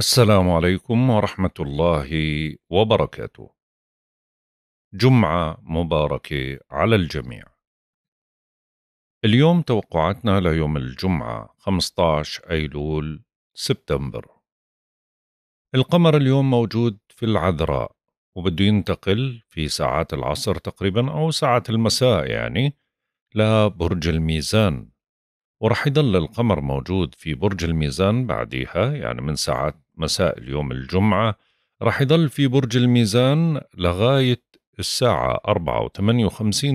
السلام عليكم ورحمة الله وبركاته. جمعة مباركة على الجميع. اليوم توقعاتنا ليوم الجمعة 15 أيلول سبتمبر. القمر اليوم موجود في العذراء وبده ينتقل في ساعات العصر تقريبا أو ساعات المساء يعني لبرج الميزان ورح يضل القمر موجود في برج الميزان بعديها يعني من ساعات مساء اليوم الجمعة رح يضل في برج الميزان لغاية الساعة 4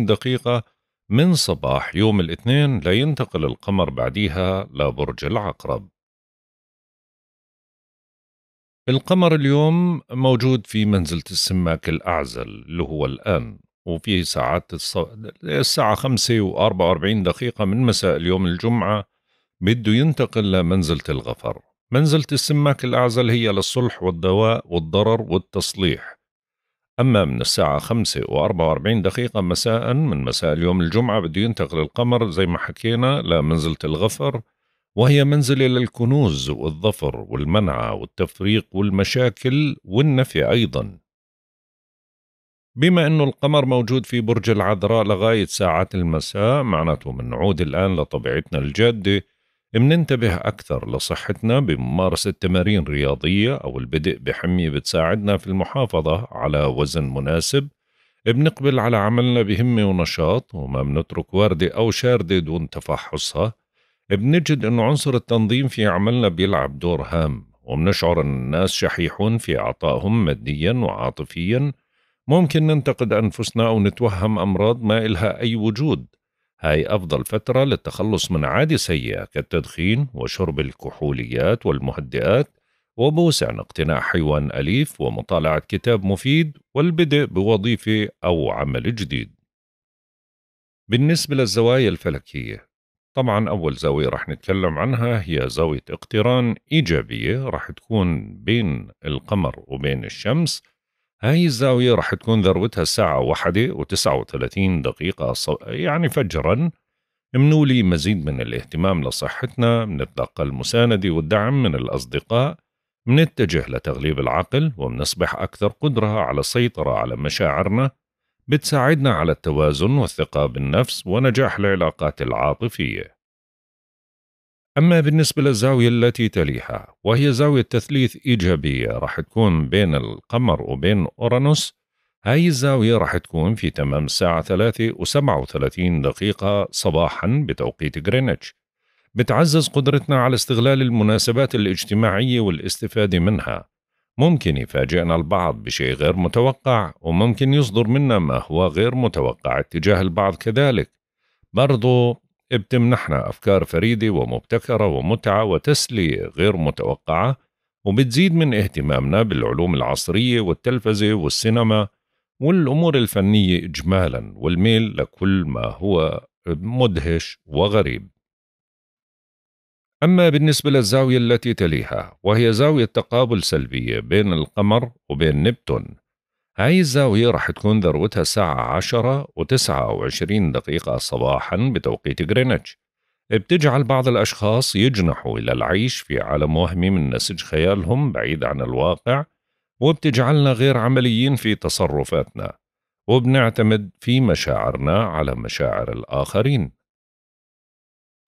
دقيقة من صباح يوم الاثنين لينتقل القمر بعديها لبرج العقرب القمر اليوم موجود في منزلة السماك الأعزل اللي هو الآن وفي ساعات الص... الساعة خمسة وأربعة وأربعين دقيقة من مساء اليوم الجمعة بده ينتقل لمنزلة الغفر منزلة السماك الأعزل هي للصلح والدواء والضرر والتصليح أما من الساعة 5 و 44 دقيقة مساء من مساء اليوم الجمعة بده ينتقل القمر زي ما حكينا لمنزلة الغفر وهي منزلة للكنوز والظفر والمنعة والتفريق والمشاكل والنفي أيضا بما أنه القمر موجود في برج العذراء لغاية ساعات المساء معناته بنعود الآن لطبيعتنا الجادة بننتبه أكثر لصحتنا بممارسة تمارين رياضية أو البدء بحمية بتساعدنا في المحافظة على وزن مناسب بنقبل على عملنا بهمة ونشاط وما بنترك واردة أو شاردة دون تفحصها بنجد أن عنصر التنظيم في عملنا بيلعب دور هام وبنشعر أن الناس شحيحون في عطائهم ماديا وعاطفيا ممكن ننتقد أنفسنا أو نتوهم أمراض ما إلها أي وجود هاي أفضل فترة للتخلص من عادة سيئة كالتدخين وشرب الكحوليات والمهدئات وبوسع اقتناء حيوان أليف ومطالعة كتاب مفيد والبدء بوظيفة أو عمل جديد بالنسبة للزوايا الفلكية طبعا أول زاوية رح نتكلم عنها هي زاوية اقتران إيجابية رح تكون بين القمر وبين الشمس هاي الزاوية راح تكون ذروتها الساعة واحدة وتسعة وثلاثين دقيقة يعني فجرا منولي مزيد من الاهتمام لصحتنا منتلقى المساندة والدعم من الأصدقاء منتجه لتغليب العقل ومنصبح أكثر قدرة على السيطرة على مشاعرنا بتساعدنا على التوازن والثقة بالنفس ونجاح العلاقات العاطفية أما بالنسبة للزاوية التي تليها وهي زاوية تثليث إيجابية راح تكون بين القمر وبين أورانوس هاي الزاوية راح تكون في تمام الساعة 3 و37 دقيقة صباحا بتوقيت غرينتش بتعزز قدرتنا على استغلال المناسبات الاجتماعية والاستفادة منها ممكن يفاجئنا البعض بشيء غير متوقع وممكن يصدر منا ما هو غير متوقع اتجاه البعض كذلك برضو بتمنحنا أفكار فريدة ومبتكرة ومتعة وتسلية غير متوقعة وبتزيد من اهتمامنا بالعلوم العصرية والتلفزة والسينما والأمور الفنية إجمالا والميل لكل ما هو مدهش وغريب أما بالنسبة للزاوية التي تليها وهي زاوية تقابل سلبية بين القمر وبين نبتون هاي الزاوية راح تكون ذروتها الساعة عشرة و وعشرين دقيقة صباحا بتوقيت غرينتش بتجعل بعض الأشخاص يجنحوا إلى العيش في عالم وهمي من نسج خيالهم بعيد عن الواقع وبتجعلنا غير عمليين في تصرفاتنا وبنعتمد في مشاعرنا على مشاعر الآخرين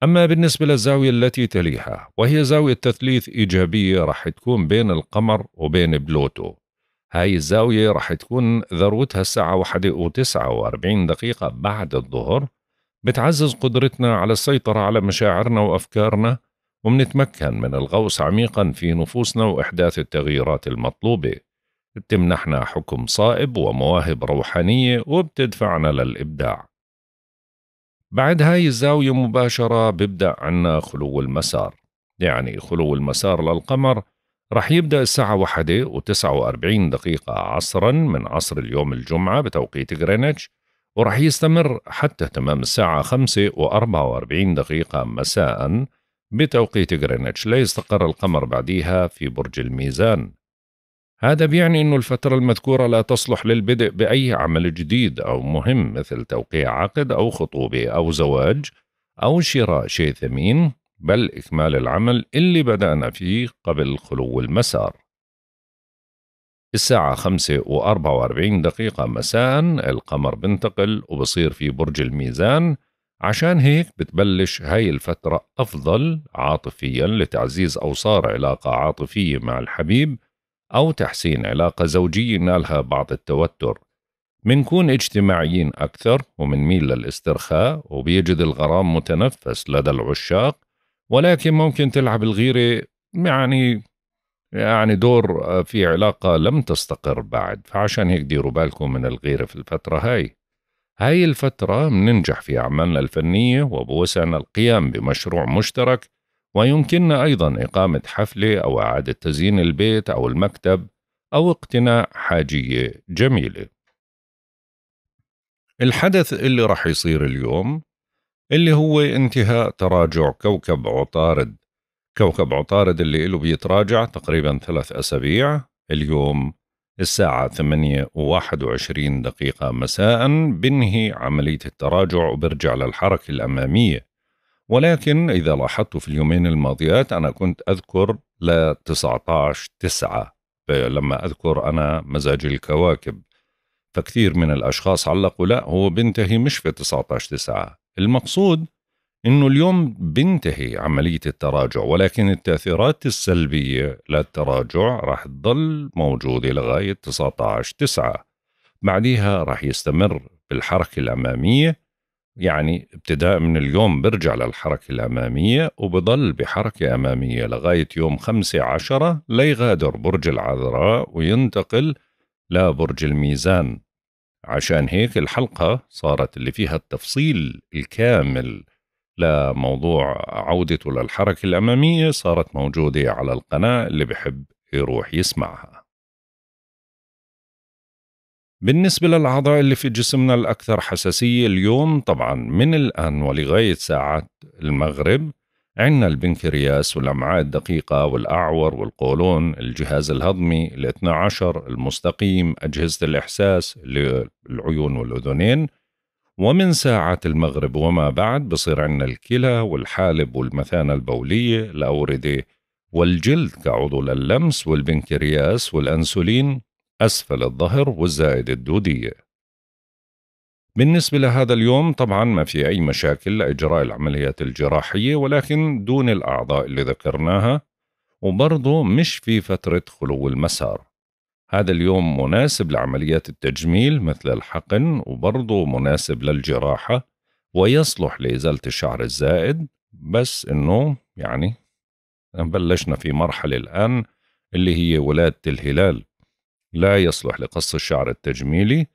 أما بالنسبة للزاوية التي تليها وهي زاوية تثليث إيجابية راح تكون بين القمر وبين بلوتو هاي الزاوية رح تكون ذروتها الساعة واحدة وتسعة وأربعين دقيقة بعد الظهر بتعزز قدرتنا على السيطرة على مشاعرنا وأفكارنا ومنتمكن من الغوص عميقا في نفوسنا وإحداث التغييرات المطلوبة بتمنحنا حكم صائب ومواهب روحانية وبتدفعنا للإبداع بعد هاي الزاوية مباشرة ببدأ عنا خلو المسار يعني خلو المسار للقمر رح يبدأ الساعة وتسعة وأربعين دقيقة عصرا من عصر اليوم الجمعة بتوقيت غرينتش ورح يستمر حتى تمام الساعة خمسة وأربعة وأربعين دقيقة مساء بتوقيت غرينتش ليستقر القمر بعديها في برج الميزان هذا بيعني أن الفترة المذكورة لا تصلح للبدء بأي عمل جديد أو مهم مثل توقيع عقد أو خطوبة أو زواج أو شراء شيء ثمين بل إكمال العمل اللي بدأنا فيه قبل خلو المسار الساعة خمسة وأربعة وأربعين دقيقة مساء القمر بنتقل وبصير في برج الميزان عشان هيك بتبلش هاي الفترة أفضل عاطفيا لتعزيز أوصار علاقة عاطفية مع الحبيب أو تحسين علاقة زوجية نالها بعض التوتر منكون اجتماعيين أكثر ومنميل للاسترخاء وبيجد الغرام متنفس لدى العشاق ولكن ممكن تلعب الغيره يعني يعني دور آه، في علاقة لم تستقر بعد فعشان هيك ديروا بالكم من الغيرة في الفترة هاي هاي الفترة مننجح في أعمالنا الفنية وبوسعنا القيام بمشروع مشترك ويمكننا أيضا إقامة حفلة أو إعادة تزيين البيت أو المكتب أو اقتناء حاجية جميلة الحدث اللي رح يصير اليوم اللي هو انتهاء تراجع كوكب عطارد كوكب عطارد اللي له بيتراجع تقريبا ثلاث أسابيع اليوم الساعة ثمانية وواحد وعشرين دقيقة مساء بنهي عملية التراجع وبرجع للحركة الأمامية ولكن إذا لاحظتوا في اليومين الماضيات أنا كنت أذكر ل 19 9 لما أذكر أنا مزاج الكواكب فكثير من الأشخاص علقوا لا هو بنتهي مش في 19 9 المقصود انه اليوم بنتهي عمليه التراجع ولكن التاثيرات السلبيه للتراجع راح تضل موجوده لغايه 19 9 بعديها راح يستمر بالحركه الاماميه يعني ابتداء من اليوم برجع للحركة الأمامية وبضل بحركة أمامية لغاية يوم خمسة عشرة ليغادر برج العذراء وينتقل لبرج الميزان عشان هيك الحلقة صارت اللي فيها التفصيل الكامل لموضوع عودته للحركة الأمامية صارت موجودة على القناة اللي بحب يروح يسمعها بالنسبة للأعضاء اللي في جسمنا الأكثر حساسية اليوم طبعا من الآن ولغاية ساعات المغرب عندنا البنكرياس والأمعاء الدقيقة والأعور والقولون الجهاز الهضمي الاثنى عشر المستقيم أجهزة الإحساس العيون والأذنين ومن ساعة المغرب وما بعد بصير عندنا الكلى والحالب والمثانة البولية الأوردة والجلد كعضو للمس والبنكرياس والأنسولين أسفل الظهر والزائدة الدودية بالنسبة لهذا اليوم طبعا ما في أي مشاكل لإجراء العمليات الجراحية ولكن دون الأعضاء اللي ذكرناها وبرضه مش في فترة خلو المسار هذا اليوم مناسب لعمليات التجميل مثل الحقن وبرضه مناسب للجراحة ويصلح لإزالة الشعر الزائد بس إنه يعني بلشنا في مرحلة الآن اللي هي ولادة الهلال لا يصلح لقص الشعر التجميلي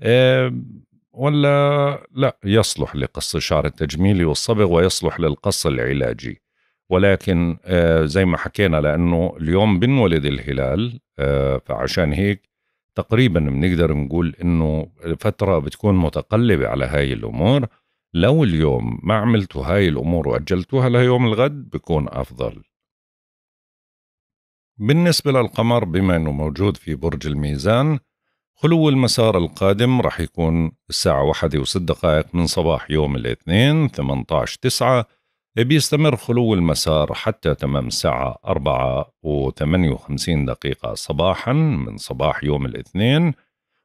آه، ولا لا يصلح لقص الشعر التجميلي والصبغ ويصلح للقص العلاجي ولكن آه، زي ما حكينا لأنه اليوم بنولد الهلال آه، فعشان هيك تقريبا بنقدر نقول انه فتره بتكون متقلبه على هاي الامور لو اليوم ما عملتوا هاي الامور واجلتوها ليوم الغد بكون افضل بالنسبه للقمر بما انه موجود في برج الميزان خلو المسار القادم رح يكون الساعة واحدة وست دقائق من صباح يوم الاثنين 18 تسعة بيستمر خلو المسار حتى تمام الساعة أربعة وثمانية وخمسين دقيقة صباحا من صباح يوم الاثنين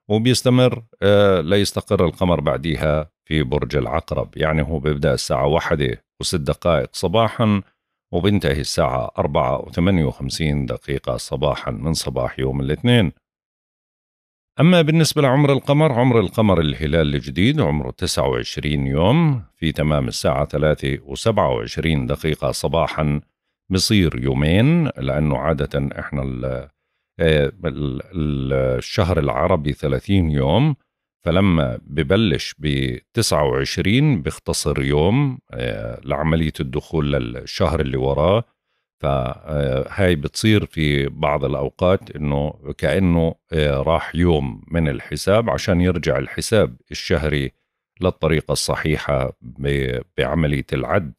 وبيستمر آه، ليستقر القمر بعديها في برج العقرب يعني هو بيبدأ الساعة واحدة وست دقائق صباحا وبينتهي الساعة أربعة وثمانية وخمسين دقيقة صباحا من صباح يوم الاثنين أما بالنسبة لعمر القمر عمر القمر الهلال الجديد عمره 29 يوم في تمام الساعة 3 و27 دقيقة صباحا بصير يومين لأنه عادة إحنا آه، الشهر العربي 30 يوم فلما ببلش ب 29 بيختصر يوم آه، لعملية الدخول للشهر اللي وراه فهي بتصير في بعض الأوقات أنه كأنه آه، راح يوم من الحساب عشان يرجع الحساب الشهري للطريقة الصحيحة بعملية العد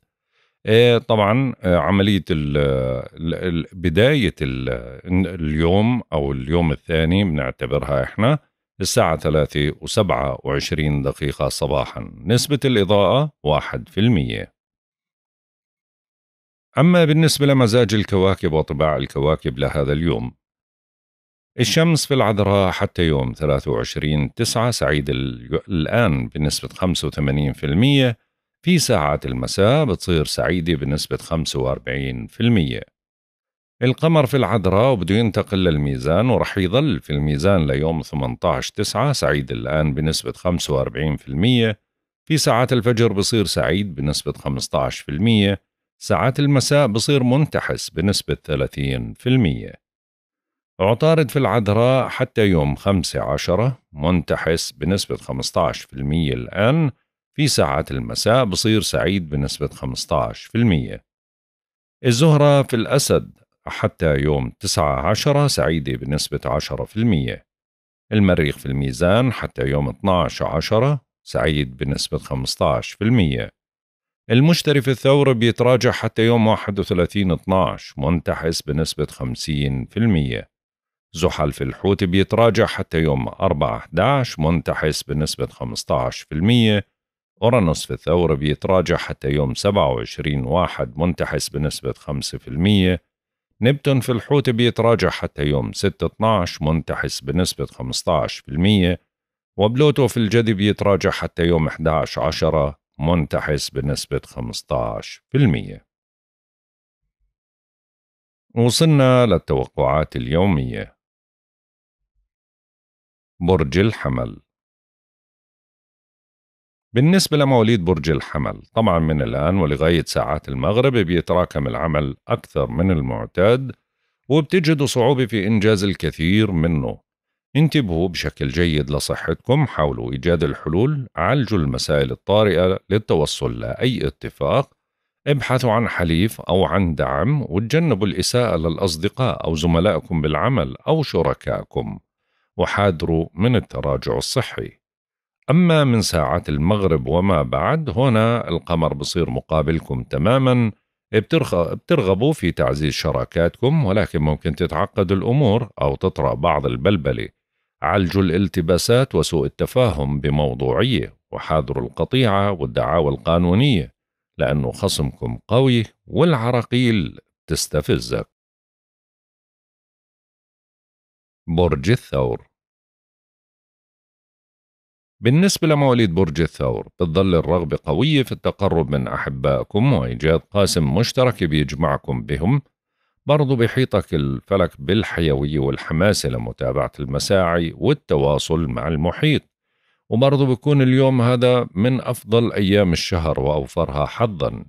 آه، طبعا آه، عملية بداية اليوم أو اليوم الثاني بنعتبرها إحنا الساعة ثلاثة وسبعة وعشرين دقيقة صباحا نسبة الإضاءة 1% أما بالنسبة لمزاج الكواكب وطباع الكواكب لهذا اليوم الشمس في العذراء حتى يوم 23 تسعة سعيد الآن بنسبة 85% في ساعات المساء بتصير سعيدة بنسبة 45% القمر في العذراء وبده ينتقل للميزان ورح يظل في الميزان ليوم 18 تسعة سعيد الآن بنسبة 45% في ساعات الفجر بصير سعيد بنسبة ساعات المساء بصير منتحس بنسبة 30% عطارد في العذراء حتى يوم 15 منتحس بنسبة 15% الآن في ساعات المساء بصير سعيد بنسبة 15% الزهرة في الأسد حتى يوم 19 سعيدة بنسبة 10% المريخ في الميزان حتى يوم 12 عشرة سعيد بنسبة 15% المشتري في الثور بيتراجع حتى يوم 31 12 منتحس بنسبة 50% زحل في الحوت بيتراجع حتى يوم 4 11 منتحس بنسبة 15% أورانوس في الثور بيتراجع حتى يوم 27 واحد منتحس بنسبة 5% نبتون في الحوت بيتراجع حتى يوم 6 12 منتحس بنسبة 15% وبلوتو في الجدي بيتراجع حتى يوم 11 10 منتحس بنسبة 15% وصلنا للتوقعات اليومية برج الحمل بالنسبة لمواليد برج الحمل طبعا من الآن ولغاية ساعات المغرب بيتراكم العمل أكثر من المعتاد وبتجدوا صعوبة في إنجاز الكثير منه انتبهوا بشكل جيد لصحتكم حاولوا إيجاد الحلول عالجوا المسائل الطارئة للتوصل لأي اتفاق ابحثوا عن حليف أو عن دعم وتجنبوا الإساءة للأصدقاء أو زملائكم بالعمل أو شركائكم وحاذروا من التراجع الصحي أما من ساعات المغرب وما بعد هنا القمر بصير مقابلكم تماما بترغبوا في تعزيز شراكاتكم ولكن ممكن تتعقد الأمور أو تطرأ بعض البلبلة عالجوا الالتباسات وسوء التفاهم بموضوعية وحاذروا القطيعة والدعاوى القانونية لأنه خصمكم قوي والعراقيل تستفزك برج الثور بالنسبة لمواليد برج الثور بتظل الرغبة قوية في التقرب من أحبائكم وإيجاد قاسم مشترك بيجمعكم بهم برضو بيحيطك الفلك بالحيوية والحماسة لمتابعة المساعي والتواصل مع المحيط وبرضو بيكون اليوم هذا من أفضل أيام الشهر وأوفرها حظا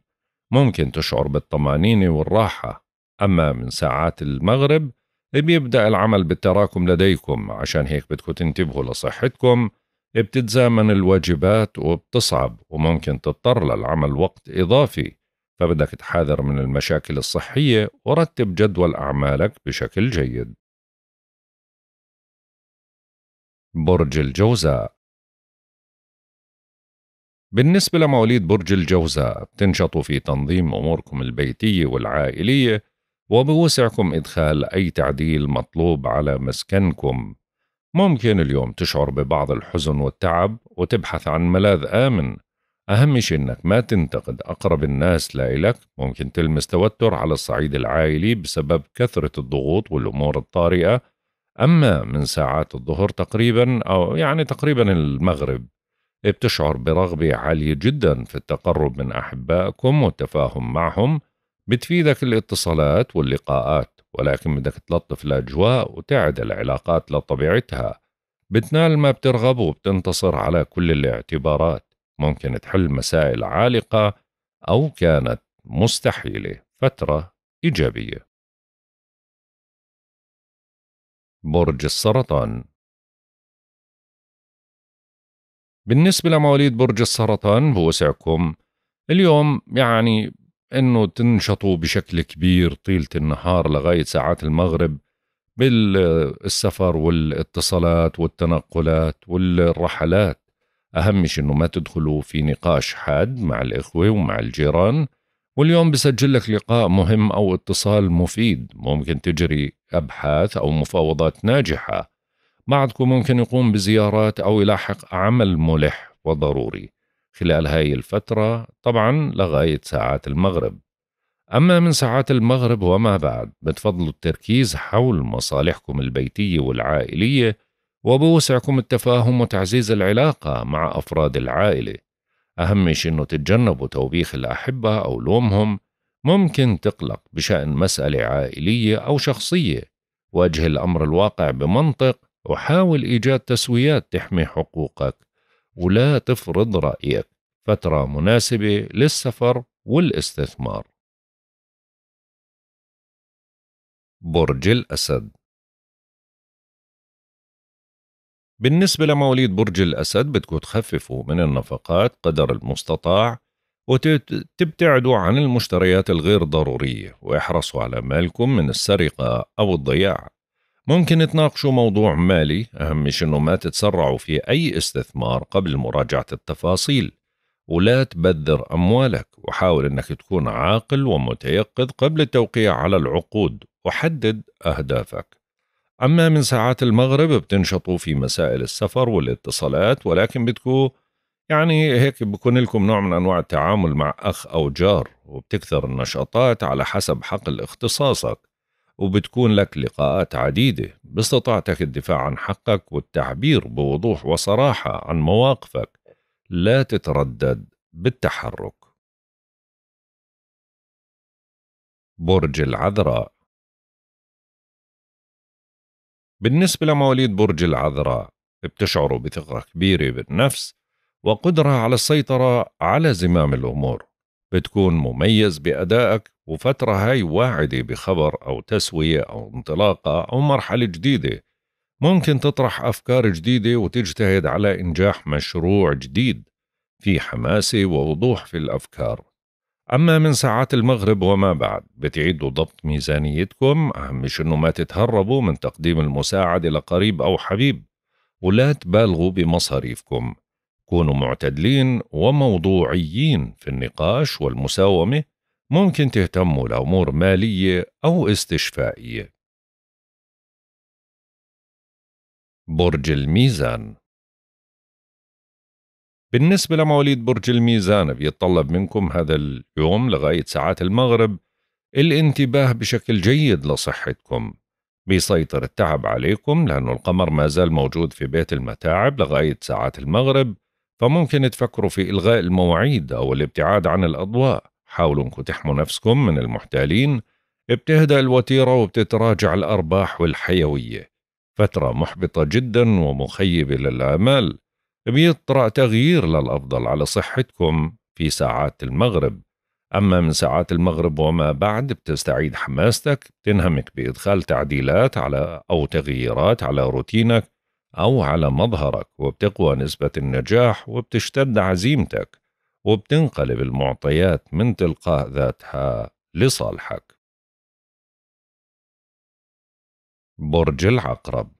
ممكن تشعر بالطمانينة والراحة أما من ساعات المغرب بيبدأ العمل بالتراكم لديكم عشان هيك بدكم تنتبهوا لصحتكم بتتزامن الواجبات وبتصعب وممكن تضطر للعمل وقت إضافي فبدك تحاذر من المشاكل الصحية ورتب جدول أعمالك بشكل جيد. برج الجوزاء بالنسبة لمواليد برج الجوزاء بتنشطوا في تنظيم أموركم البيتية والعائلية وبوسعكم إدخال أي تعديل مطلوب على مسكنكم ممكن اليوم تشعر ببعض الحزن والتعب وتبحث عن ملاذ آمن أهم شيء إنك ما تنتقد أقرب الناس لإلك ممكن تلمس توتر على الصعيد العائلي بسبب كثرة الضغوط والأمور الطارئة أما من ساعات الظهر تقريبا أو يعني تقريبا المغرب بتشعر برغبة عالية جدا في التقرب من أحبائكم والتفاهم معهم بتفيدك الاتصالات واللقاءات ولكن بدك تلطف الأجواء وتعد العلاقات لطبيعتها بتنال ما بترغب وبتنتصر على كل الاعتبارات ممكن تحل مسائل عالقة أو كانت مستحيلة فترة إيجابية برج السرطان بالنسبة لمواليد برج السرطان بوسعكم اليوم يعني انه تنشطوا بشكل كبير طيلة النهار لغاية ساعات المغرب بالسفر والاتصالات والتنقلات والرحلات أهم شيء أنه ما تدخلوا في نقاش حاد مع الإخوة ومع الجيران واليوم بسجل لك لقاء مهم أو اتصال مفيد ممكن تجري أبحاث أو مفاوضات ناجحة بعضكم ممكن يقوم بزيارات أو يلاحق عمل ملح وضروري خلال هاي الفترة طبعا لغاية ساعات المغرب أما من ساعات المغرب وما بعد بتفضلوا التركيز حول مصالحكم البيتية والعائلية وبوسعكم التفاهم وتعزيز العلاقة مع أفراد العائلة أهم شيء أنه تتجنبوا توبيخ الأحبة أو لومهم ممكن تقلق بشأن مسألة عائلية أو شخصية واجه الأمر الواقع بمنطق وحاول إيجاد تسويات تحمي حقوقك ولا تفرض رأيك فترة مناسبة للسفر والاستثمار برج الأسد بالنسبة لمواليد برج الأسد بدكم تخففوا من النفقات قدر المستطاع وتبتعدوا عن المشتريات الغير ضرورية واحرصوا على مالكم من السرقة أو الضياع ممكن تناقشوا موضوع مالي أهم شيء أنه ما تتسرعوا في أي استثمار قبل مراجعة التفاصيل ولا تبذر أموالك وحاول أنك تكون عاقل ومتيقظ قبل التوقيع على العقود وحدد أهدافك أما من ساعات المغرب بتنشطوا في مسائل السفر والاتصالات ولكن بتكو يعني هيك بكون لكم نوع من أنواع التعامل مع أخ أو جار وبتكثر النشاطات على حسب حقل اختصاصك وبتكون لك لقاءات عديدة باستطاعتك الدفاع عن حقك والتعبير بوضوح وصراحة عن مواقفك لا تتردد بالتحرك برج العذراء بالنسبة لمواليد برج العذراء بتشعروا بثقة كبيرة بالنفس وقدرة على السيطرة على زمام الأمور بتكون مميز بأدائك وفترة هاي واعدة بخبر أو تسوية أو انطلاقة أو مرحلة جديدة ممكن تطرح أفكار جديدة وتجتهد على إنجاح مشروع جديد في حماسة ووضوح في الأفكار أما من ساعات المغرب وما بعد بتعيدوا ضبط ميزانيتكم أهم شي إنه ما تتهربوا من تقديم المساعدة لقريب أو حبيب ولا تبالغوا بمصاريفكم كونوا معتدلين وموضوعيين في النقاش والمساومة ممكن تهتموا لأمور مالية أو استشفائية برج الميزان بالنسبة لمواليد برج الميزان بيتطلب منكم هذا اليوم لغاية ساعات المغرب الانتباه بشكل جيد لصحتكم بيسيطر التعب عليكم لأنه القمر ما زال موجود في بيت المتاعب لغاية ساعات المغرب فممكن تفكروا في إلغاء المواعيد أو الابتعاد عن الأضواء حاولوا أنكم تحموا نفسكم من المحتالين بتهدأ الوتيرة وبتتراجع الأرباح والحيوية فترة محبطة جدا ومخيبة للآمال بيطرأ تغيير للأفضل على صحتكم في ساعات المغرب أما من ساعات المغرب وما بعد بتستعيد حماستك بتنهمك بإدخال تعديلات على أو تغييرات على روتينك أو على مظهرك وبتقوى نسبة النجاح وبتشتد عزيمتك وبتنقلب المعطيات من تلقاء ذاتها لصالحك برج العقرب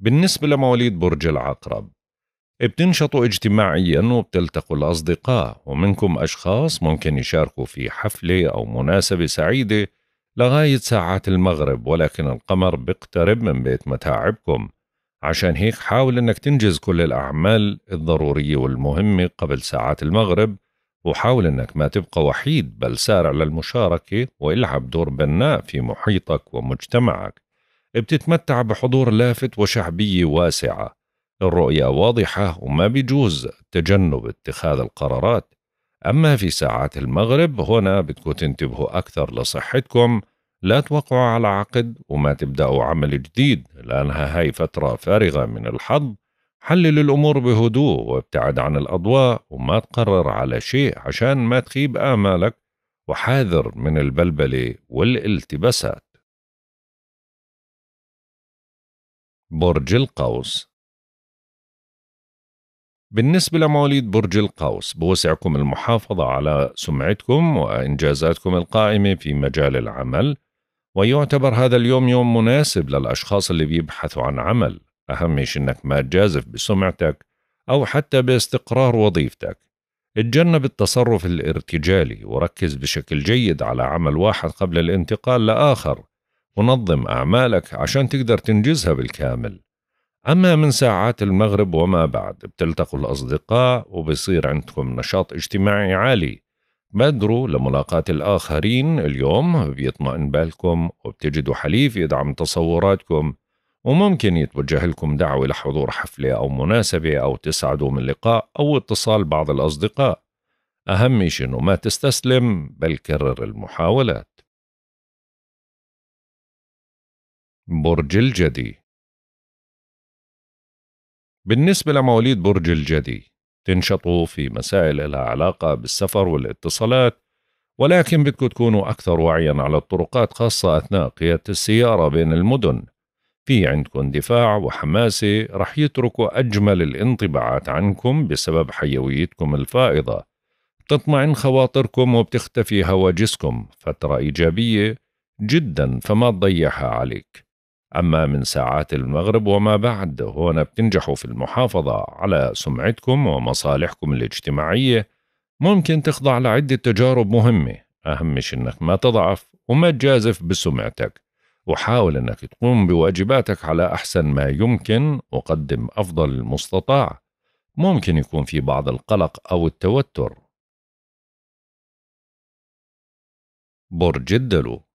بالنسبة لمواليد برج العقرب بتنشطوا اجتماعيا وبتلتقوا الأصدقاء ومنكم أشخاص ممكن يشاركوا في حفلة أو مناسبة سعيدة لغاية ساعات المغرب ولكن القمر بيقترب من بيت متاعبكم عشان هيك حاول أنك تنجز كل الأعمال الضرورية والمهمة قبل ساعات المغرب وحاول أنك ما تبقى وحيد بل سارع للمشاركة والعب دور بناء في محيطك ومجتمعك بتتمتع بحضور لافت وشعبية واسعة الرؤية واضحة وما بيجوز تجنب اتخاذ القرارات أما في ساعات المغرب هنا بدكم تنتبهوا أكثر لصحتكم لا توقعوا على عقد وما تبدأوا عمل جديد لأنها هاي فترة فارغة من الحظ حلل الأمور بهدوء وابتعد عن الأضواء وما تقرر على شيء عشان ما تخيب آمالك وحاذر من البلبلة والالتباسات برج القوس بالنسبة لمواليد برج القوس بوسعكم المحافظة على سمعتكم وإنجازاتكم القائمة في مجال العمل ويعتبر هذا اليوم يوم مناسب للأشخاص اللي بيبحثوا عن عمل أهم شيء إنك ما تجازف بسمعتك أو حتى باستقرار وظيفتك اتجنب التصرف الارتجالي وركز بشكل جيد على عمل واحد قبل الانتقال لآخر ونظم أعمالك عشان تقدر تنجزها بالكامل أما من ساعات المغرب وما بعد بتلتقوا الأصدقاء وبصير عندكم نشاط اجتماعي عالي بادروا لملاقاة الآخرين اليوم بيطمئن بالكم وبتجدوا حليف يدعم تصوراتكم وممكن يتوجه لكم دعوة لحضور حفلة أو مناسبة أو تسعدوا من لقاء أو اتصال بعض الأصدقاء أهم شيء إنه ما تستسلم بل كرر المحاولات برج الجدي بالنسبة لمواليد برج الجدي تنشطوا في مسائل لها علاقة بالسفر والاتصالات ولكن بدكم تكونوا أكثر وعيا على الطرقات خاصة أثناء قيادة السيارة بين المدن في عندكم دفاع وحماسة رح يتركوا أجمل الانطباعات عنكم بسبب حيويتكم الفائضة بتطمئن خواطركم وبتختفي هواجسكم فترة إيجابية جدا فما تضيعها عليك أما من ساعات المغرب وما بعد هنا بتنجحوا في المحافظة على سمعتكم ومصالحكم الاجتماعية ممكن تخضع لعدة تجارب مهمة أهم أنك ما تضعف وما تجازف بسمعتك وحاول أنك تقوم بواجباتك على أحسن ما يمكن وقدم أفضل المستطاع ممكن يكون في بعض القلق أو التوتر برج الدلو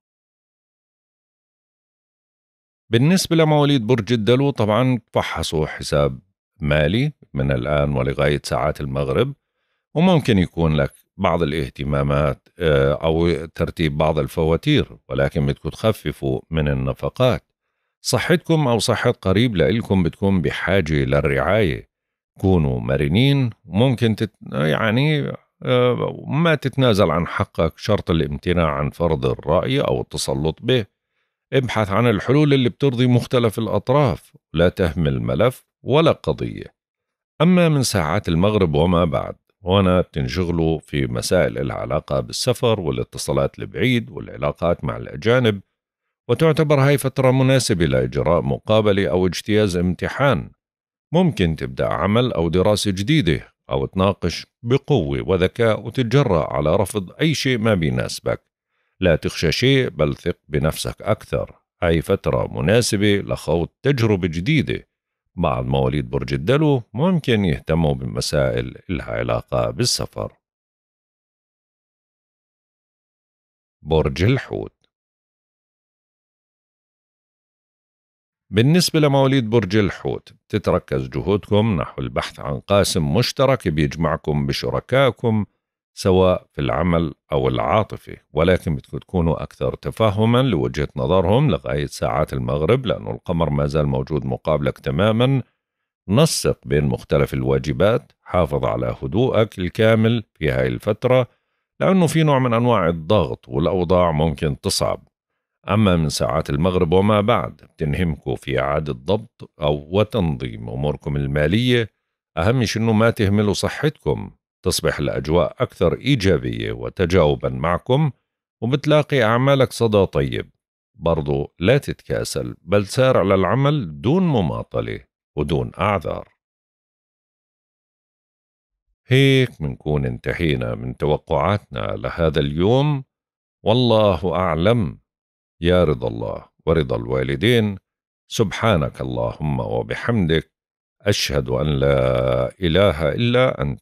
بالنسبة لمواليد برج الدلو طبعا فحصوا حساب مالي من الآن ولغاية ساعات المغرب وممكن يكون لك بعض الاهتمامات آه، أو ترتيب بعض الفواتير ولكن بدكم تخففوا من النفقات صحتكم أو صحة قريب لإلكم بتكون بحاجة للرعاية كونوا مرنين ممكن تت... يعني آه، ما تتنازل عن حقك شرط الامتناع عن فرض الرأي أو التسلط به ابحث عن الحلول اللي بترضي مختلف الأطراف لا تهمل ملف ولا قضية أما من ساعات المغرب وما بعد وأنا بتنشغلوا في مسائل العلاقة بالسفر والاتصالات البعيد والعلاقات مع الأجانب وتعتبر هاي فترة مناسبة لإجراء مقابلة أو اجتياز امتحان ممكن تبدأ عمل أو دراسة جديدة أو تناقش بقوة وذكاء وتتجرأ على رفض أي شيء ما بيناسبك لا تخشى شيء بل ثق بنفسك أكثر أي فترة مناسبة لخوض تجربة جديدة بعض مواليد برج الدلو ممكن يهتموا بمسائل لها علاقة بالسفر برج الحوت بالنسبة لمواليد برج الحوت تتركز جهودكم نحو البحث عن قاسم مشترك بيجمعكم بشركائكم سواء في العمل أو العاطفة ولكن بدكم تكونوا أكثر تفهما لوجهة نظرهم لغاية ساعات المغرب لأنه القمر ما زال موجود مقابلك تماما نسق بين مختلف الواجبات حافظ على هدوءك الكامل في هاي الفترة لأنه في نوع من أنواع الضغط والأوضاع ممكن تصعب أما من ساعات المغرب وما بعد بتنهمكوا في إعادة ضبط أو وتنظيم أموركم المالية أهم شيء أنه ما تهملوا صحتكم تصبح الأجواء أكثر إيجابية وتجاوبا معكم وبتلاقي أعمالك صدى طيب برضو لا تتكاسل بل سارع للعمل دون مماطلة ودون أعذار هيك منكون انتهينا من توقعاتنا لهذا اليوم والله أعلم يا رضا الله ورضا الوالدين سبحانك اللهم وبحمدك أشهد أن لا إله إلا أنت